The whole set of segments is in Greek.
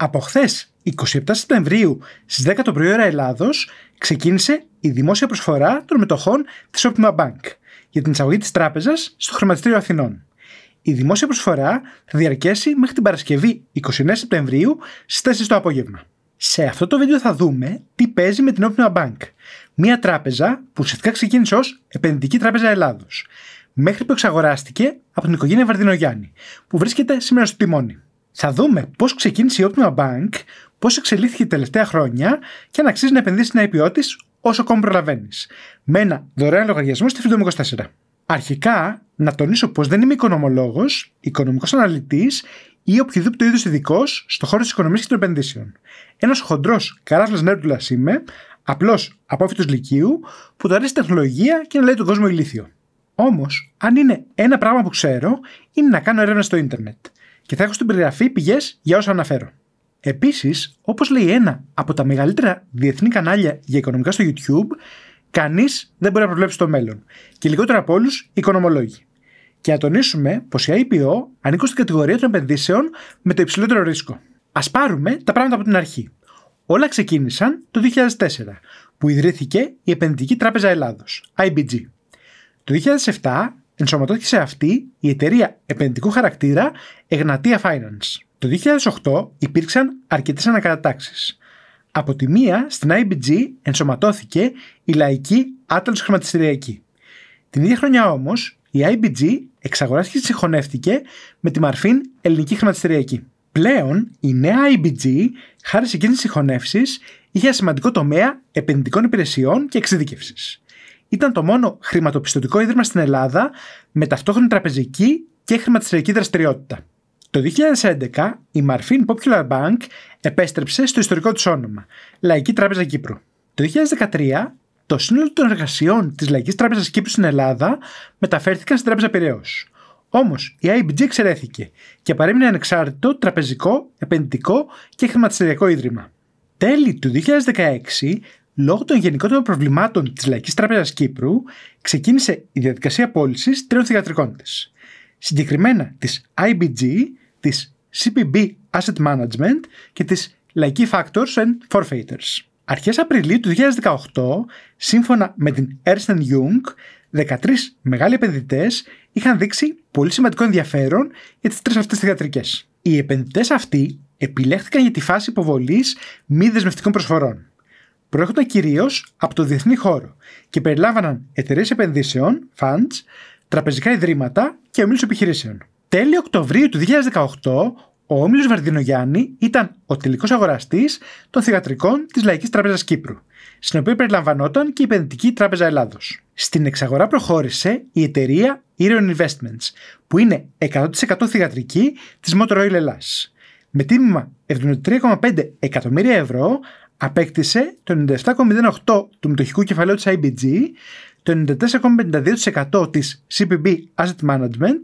Από χθες, 27 Σεπτεμβρίου στις 10 το πρωί ώρα Ελλάδος, ξεκίνησε η δημόσια προσφορά των μετοχών της Optima Bank για την εισαγωγή της τράπεζας στο χρηματιστήριο Αθηνών. Η δημόσια προσφορά θα διαρκέσει μέχρι την Παρασκευή 29 Σεπτεμβρίου στις 4 το απόγευμα. Σε αυτό το βίντεο θα δούμε τι παίζει με την Optima Bank, μια τράπεζα που ουσιαστικά ξεκίνησε ως Επενδυτική Τράπεζα Ελλάδος μέχρι που εξαγοράστηκε από την οικογένεια Βαρδινογιάννη, που βρίσκεται σήμερα στο τιμόνι. Θα δούμε πώς ξεκίνησε η Optima Bank, πώς εξελίχθηκε τα τελευταία χρόνια και αν αξίζει να επενδύσεις στην IPO της όσο ακόμα προλαβαίνεις. Με ένα δωρεάν λογαριασμό στη Freedom 24. Αρχικά, να τονίσω πως δεν είμαι οικονομολόγος, οικονομικός αναλυτής ή οποιοδήποτε είδους ειδικός στο χώρο της οικονομίας και των επενδύσεων. Ένας χοντρός καράφλας νέρντουλα είμαι, απλώς απόφυτος λυκείου, που του αρέσει τεχνολογία και να λέει τον κόσμο ηλίθιο. Όμως, αν είναι ένα πράγμα που ξέρω, είναι να κάνω έρευνα στο Ιντερνετ και θα έχω στην περιγραφή πηγές για όσα αναφέρω. Επίσης, όπως λέει ένα από τα μεγαλύτερα διεθνή κανάλια για οικονομικά στο YouTube, κανείς δεν μπορεί να προβλέψει το μέλλον. Και λιγότερο από όλους, οικονομολόγοι. Και να τονίσουμε πως η IPO ανήκουν στην κατηγορία των επενδύσεων με το υψηλότερο ρίσκο. Ας πάρουμε τα πράγματα από την αρχή. Όλα ξεκίνησαν το 2004, που ιδρύθηκε η Επενδυτική Τράπεζα Ελλάδος, IBG. Το 2007 ενσωματώθηκε σε αυτή η εταιρεία επενδυτικού χαρακτήρα Εγνατία Finance. Το 2008 υπήρξαν αρκετές ανακατατάξεις. Από τη μία στην IBG ενσωματώθηκε η λαϊκή Atlas Χρηματιστηριακή. Την ίδια χρονιά όμως η IBG εξαγοράστηκε και συγχωνεύτηκε με τη μαρφήν Ελληνική Χρηματιστηριακή. Πλέον η νέα IBG χάρη σε εκείνες τις συγχωνεύσεις είχε σημαντικό τομέα επενδυτικών υπηρεσιών και εξειδίκευσης ήταν το μόνο χρηματοπιστωτικό ίδρυμα στην Ελλάδα με ταυτόχρονη τραπεζική και χρηματιστηριακή δραστηριότητα. Το 2011 η Marfin Popular Bank επέστρεψε στο ιστορικό της όνομα, Λαϊκή Τράπεζα Κύπρου. Το 2013 το σύνολο των εργασιών της Λαϊκής Τράπεζας Κύπρου στην Ελλάδα μεταφέρθηκαν στην Τράπεζα Πειραιώς. Όμως, η IBG εξαιρέθηκε και παρέμεινε ανεξάρτητο τραπεζικό, επενδυτικό και χρηματιστηριακό ίδρυμα. Τέλη του 2016, Λόγω των γενικότερων προβλημάτων της Λαϊκής Τράπεζας Κύπρου, ξεκίνησε η διαδικασία πώλησης τριών θηγατρικών της. Συγκεκριμένα της IBG, της CPB Asset Management και της Λαϊκή Factors and Forfeiters. Αρχές Απριλίου του 2018, σύμφωνα με την Ernst Young, 13 μεγάλοι επενδυτές είχαν δείξει πολύ σημαντικό ενδιαφέρον για τις τρεις αυτές θηγατρικές. Οι επενδυτές αυτοί επιλέχθηκαν για τη φάση υποβολής μη δεσμευτικών προσφορών προέρχονταν κυρίως από το διεθνή χώρο και περιλάμβαναν εταιρείες επενδύσεων, funds, τραπεζικά ιδρύματα και ομίλους επιχειρήσεων. Τέλειο Οκτωβρίου του 2018, ο όμιλο Βαρδινογιάννη ήταν ο τελικός αγοραστής των θηγατρικών της Λαϊκής Τράπεζας Κύπρου, στην οποία περιλαμβανόταν και η Επενδυτική Τράπεζα Ελλάδος. Στην εξαγορά προχώρησε η εταιρεία Iron Investments, που είναι 100% θηγατρική της Motor Oil Ελλάς με τίμημα 73,5 εκατομμύρια ευρώ απέκτησε το 97,08 του μετοχικού κεφαλαίου της IBG, το 94,52% της CPB Asset Management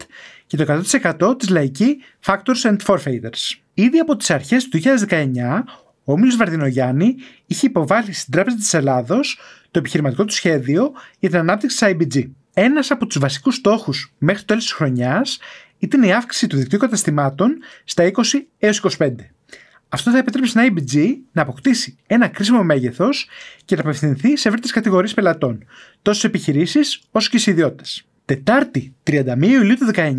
και το 100% της λαϊκή Factors and Forfeiters. Ήδη από τις αρχές του 2019, ο Όμιλος Βαρδινογιάννη είχε υποβάλει στην Τράπεζα της Ελλάδος το επιχειρηματικό του σχέδιο για την ανάπτυξη της IBG. Ένας από τους βασικούς στόχους μέχρι το τέλος της χρονιάς ήταν η αύξηση του δικτύου καταστημάτων στα 20 έως 25. Αυτό θα επιτρέψει στην IBG να αποκτήσει ένα κρίσιμο μέγεθος και να απευθυνθεί σε ευρύτερες κατηγορίες πελατών, τόσο σε επιχειρήσεις όσο και σε ιδιώτες. Τετάρτη 31 Ιουλίου του 2019,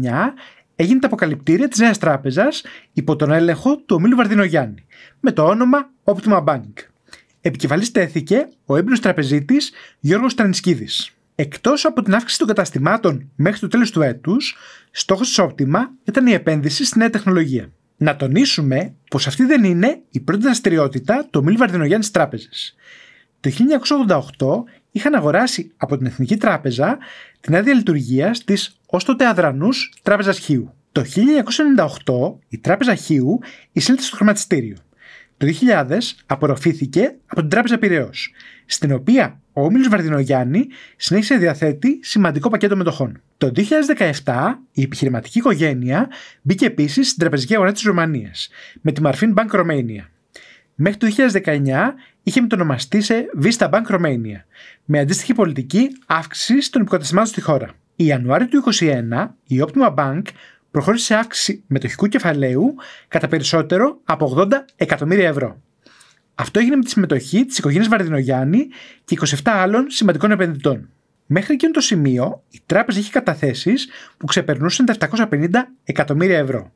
έγινε τα αποκαλυπτήρια της Νέας Τράπεζας υπό τον έλεγχο του Ομίλου Βαρδινογιάννη, με το όνομα Optima Bank. Επικεφαλής τέθηκε ο έμπειρος τραπεζίτης Γιώργος Τρανισκίδης. Εκτός από την αύξηση των καταστημάτων μέχρι το τέλος του έτους, στόχος της Optima ήταν η επένδυση στη νέα τεχνολογία. Να τονίσουμε πως αυτή δεν είναι η πρώτη δραστηριότητα του ομίλου Βαρδινογιάννη Τράπεζες. Το 1988 είχαν αγοράσει από την Εθνική Τράπεζα την άδεια λειτουργίας της ως τότε αδρανού Τράπεζας Χίου. Το 1998 η Τράπεζα Χίου εισήλθε στο χρηματιστήριο. Το 2000 απορροφήθηκε από την Τράπεζα Πυραιός, στην οποία ο Όμιλος Βαρδινογιάννη συνέχισε να διαθέτει σημαντικό πακέτο μετοχών. Το 2017 η επιχειρηματική οικογένεια μπήκε επίσης στην τραπεζική αγορά της Ρουμανίας με τη Marfin Bank Romania. Μέχρι το 2019 είχε μετονομαστεί σε Vista Bank Romania, με αντίστοιχη πολιτική αύξηση των υποκαταστημάτων στη χώρα. Η Ιανουάριο του 2021 η Optima Bank προχώρησε σε αύξηση μετοχικού κεφαλαίου κατά περισσότερο από 80 εκατομμύρια ευρώ. Αυτό έγινε με τη συμμετοχή της οικογένειας Βαρδινογιάννη και 27 άλλων σημαντικών επενδυτών. Μέχρι εκείνο το σημείο, η τράπεζα είχε καταθέσεις που ξεπερνούσαν τα 750 εκατομμύρια ευρώ,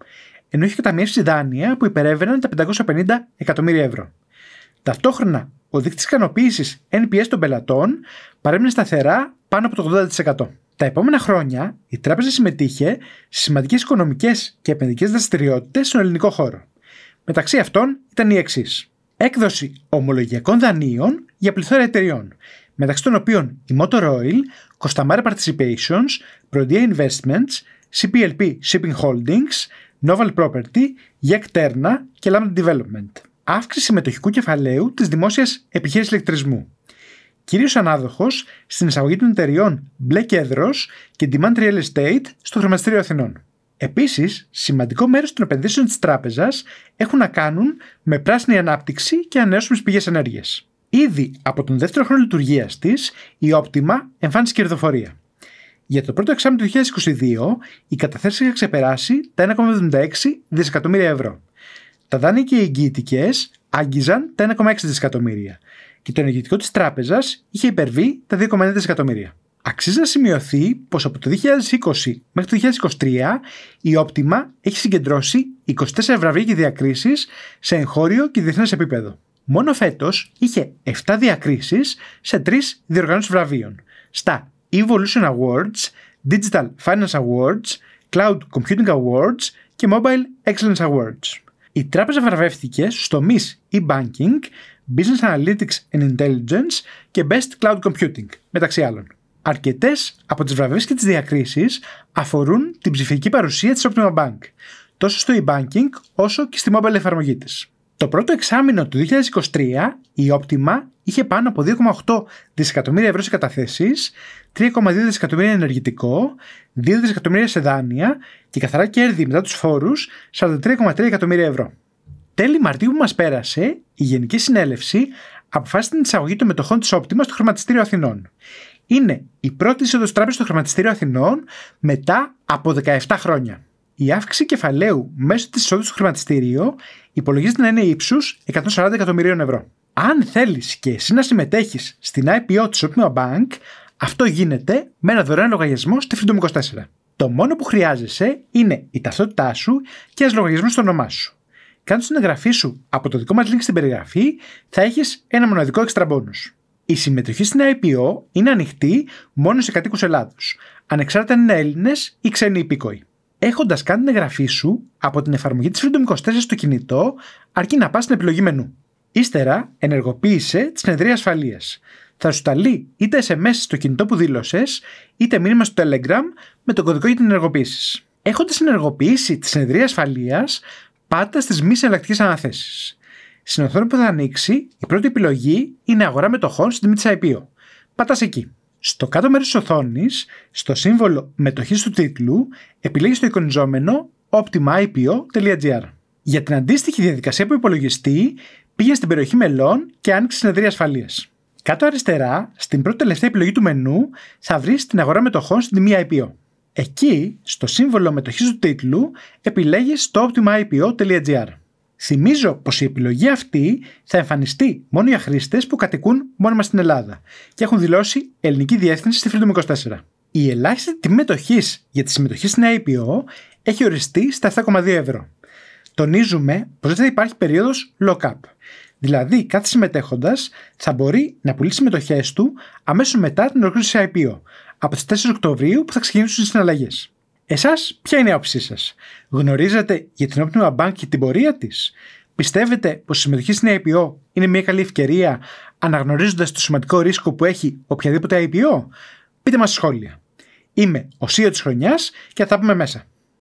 ενώ είχε καταμείευση δάνεια που υπερεύαιναν τα 550 εκατομμύρια ευρώ. Ταυτόχρονα, ο δείκτης ικανοποίησης NPS των πελατών παρέμεινε σταθερά πάνω από το 80%. Τα επόμενα χρόνια η τράπεζα συμμετείχε σε σημαντικές οικονομικές και επενδυτικές δραστηριότητες στον ελληνικό χώρο. Μεταξύ αυτών ήταν η εξής: Έκδοση ομολογιακών δανείων για πληθώρα εταιριών, μεταξύ των οποίων η Motor Oil, Costamare Participations, Prodia Investments, CPLP Shipping Holdings, Novel Property, Jack Terna και Lambda Development. Αύξηση συμμετοχικού κεφαλαίου της δημόσιας επιχείρησης ηλεκτρισμού κυρίως ανάδοχος στην εισαγωγή των εταιριών Μπλε Κέδρος και Demand Real Estate στο Χρηματιστήριο Αθηνών. Επίσης, σημαντικό μέρος των επενδύσεων της τράπεζας έχουν να κάνουν με πράσινη ανάπτυξη και ανανεώσιμες πηγές ενέργειας. Ήδη από τον δεύτερο χρόνο λειτουργίας της, η Optima εμφάνισε κερδοφορία. Για το πρώτο εξάμεινο του 2022, η καταθέσει είχε ξεπεράσει τα 1,76 δισεκατομμύρια ευρώ. Τα δάνεια και οι εγγυητικέ άγγιζαν τα 1,6 δισεκατομμύρια και το ενεργητικό της τράπεζας είχε υπερβεί τα 2,9 δισεκατομμύρια. Αξίζει να σημειωθεί πως από το 2020 μέχρι το 2023 η Optima έχει συγκεντρώσει 24 βραβεία και διακρίσεις σε εγχώριο και διεθνές επίπεδο. Μόνο φέτος είχε 7 διακρίσεις σε 3 διοργανώσεις βραβείων στα Evolution Awards, Digital Finance Awards, Cloud Computing Awards και Mobile Excellence Awards. Η τράπεζα βραβεύτηκε στο τομεί e-banking, Business Analytics and Intelligence και Best Cloud Computing, μεταξύ άλλων. Αρκετές από τις βραβεύσεις και τις διακρίσεις αφορούν την ψηφιακή παρουσία της Optima Bank, τόσο στο e-banking όσο και στη mobile εφαρμογή της. Το πρώτο εξάμεινο του 2023 η Optima είχε πάνω από 2,8 δισεκατομμύρια ευρώ σε καταθέσεις, 3,2 δισεκατομμύρια ενεργητικό, 2 δισεκατομμύρια σε δάνεια και καθαρά κέρδη μετά τους φόρους 43,3 εκατομμύρια ευρώ. Τέλη Μαρτίου που μας πέρασε, η Γενική Συνέλευση αποφάσισε την εισαγωγή των μετοχών της Optima στο Χρηματιστήριο Αθηνών. Είναι η πρώτη είσοδο τράπεζας στο Χρηματιστήριο Αθηνών μετά από 17 χρόνια. Η αύξηση κεφαλαίου μέσω της εισόδου στο χρηματιστήριο υπολογίζεται να είναι ύψους 140 εκατομμυρίων ευρώ. Αν θέλεις και εσύ να συμμετέχεις στην IPO της Optima Bank, αυτό γίνεται με ένα δωρεάν λογαριασμό στη Freedom24. Το μόνο που χρειάζεσαι είναι η ταυτότητά σου και ένας λογαριασμός στο όνομά σου κάνοντα την εγγραφή σου από το δικό μας link στην περιγραφή, θα έχεις ένα μοναδικό extra bonus. Η συμμετοχή στην IPO είναι ανοιχτή μόνο σε κατοίκους Ελλάδος, ανεξάρτητα αν είναι Έλληνες ή ξένοι υπήκοοι. Έχοντας κάνει την εγγραφή σου από την εφαρμογή της Freedom 24 στο κινητό, αρκεί να πας στην επιλογή μενού. Ύστερα, ενεργοποίησε τη συνεδρία ασφαλείας. Θα σου ταλεί είτε SMS στο κινητό που δήλωσες, είτε μήνυμα στο Telegram με τον κωδικό για την ενεργοποίησης. Έχοντας ενεργοποιήσει τη συνεδρία ασφαλείας, πάντα στις μη συναλλακτικές αναθέσεις. Στην οθόνη που θα ανοίξει, η πρώτη επιλογή είναι αγορά μετοχών στην τιμή της IPO. Πατάς εκεί. Στο κάτω μέρος της οθόνης, στο σύμβολο μετοχής του τίτλου, επιλέγεις το εικονιζόμενο optimaipo.gr. Για την αντίστοιχη διαδικασία που υπολογιστή, πήγε στην περιοχή μελών και άνοιξε συνεδρία ασφαλείας. Κάτω αριστερά, στην πρώτη τελευταία επιλογή του μενού, θα βρεις την αγορά μετοχών στην τιμή IPO. Εκεί, στο σύμβολο μετοχής του τίτλου, επιλέγεις το optimaipo.gr. Θυμίζω πως η επιλογή αυτή θα εμφανιστεί μόνο για χρήστες που κατοικούν μόνιμα στην Ελλάδα και έχουν δηλώσει ελληνική διεύθυνση στη Freedom24. Η ελάχιστη τιμή μετοχής για τη συμμετοχή στην IPO έχει οριστεί στα 7,2 ευρώ. Τονίζουμε πως δεν θα υπάρχει περίοδος lock-up. Δηλαδή, κάθε συμμετέχοντας θα μπορεί να πουλήσει συμμετοχές του αμέσως μετά την ολοκλήρωση IPO, από τις 4 Οκτωβρίου που θα ξεκινήσουν οι συναλλαγές. Εσάς, ποια είναι η άποψή σας, Γνωρίζετε για την Optima Bank και την πορεία της, Πιστεύετε πως η συμμετοχή στην IPO είναι μια καλή ευκαιρία αναγνωρίζοντας το σημαντικό ρίσκο που έχει οποιαδήποτε IPO. Πείτε μας σχόλια. Είμαι ο CEO της χρονιάς και θα τα πούμε μέσα.